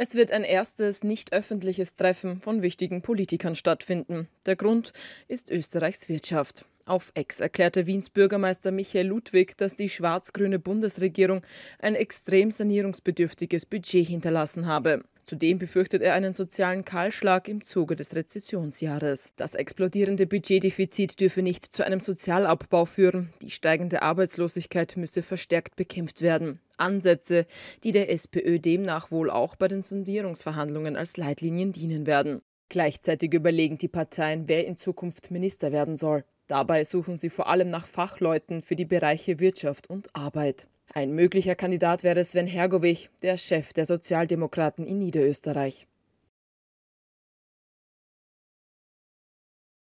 Es wird ein erstes nicht öffentliches Treffen von wichtigen Politikern stattfinden. Der Grund ist Österreichs Wirtschaft. Auf Ex erklärte Wiens Bürgermeister Michael Ludwig, dass die schwarz-grüne Bundesregierung ein extrem sanierungsbedürftiges Budget hinterlassen habe. Zudem befürchtet er einen sozialen Kahlschlag im Zuge des Rezessionsjahres. Das explodierende Budgetdefizit dürfe nicht zu einem Sozialabbau führen. Die steigende Arbeitslosigkeit müsse verstärkt bekämpft werden. Ansätze, die der SPÖ demnach wohl auch bei den Sondierungsverhandlungen als Leitlinien dienen werden. Gleichzeitig überlegen die Parteien, wer in Zukunft Minister werden soll. Dabei suchen sie vor allem nach Fachleuten für die Bereiche Wirtschaft und Arbeit. Ein möglicher Kandidat wäre Sven Hergowich, der Chef der Sozialdemokraten in Niederösterreich.